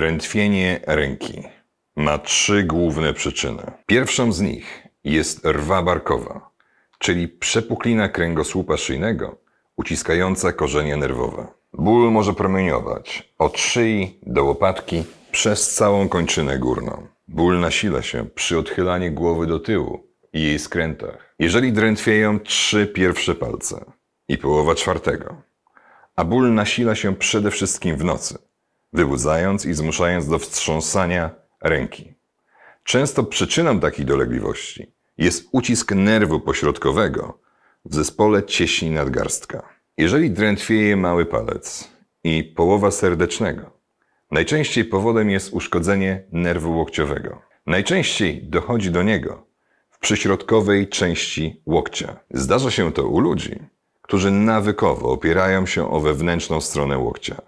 Drętwienie ręki ma trzy główne przyczyny. Pierwszą z nich jest rwa barkowa, czyli przepuklina kręgosłupa szyjnego uciskająca korzenie nerwowe. Ból może promieniować od szyi do łopatki przez całą kończynę górną. Ból nasila się przy odchylaniu głowy do tyłu i jej skrętach. Jeżeli drętwieją trzy pierwsze palce i połowa czwartego, a ból nasila się przede wszystkim w nocy, wyłudzając i zmuszając do wstrząsania ręki. Często przyczyną takiej dolegliwości jest ucisk nerwu pośrodkowego w zespole cieśni nadgarstka. Jeżeli drętwieje mały palec i połowa serdecznego, najczęściej powodem jest uszkodzenie nerwu łokciowego. Najczęściej dochodzi do niego w przyśrodkowej części łokcia. Zdarza się to u ludzi, którzy nawykowo opierają się o wewnętrzną stronę łokcia.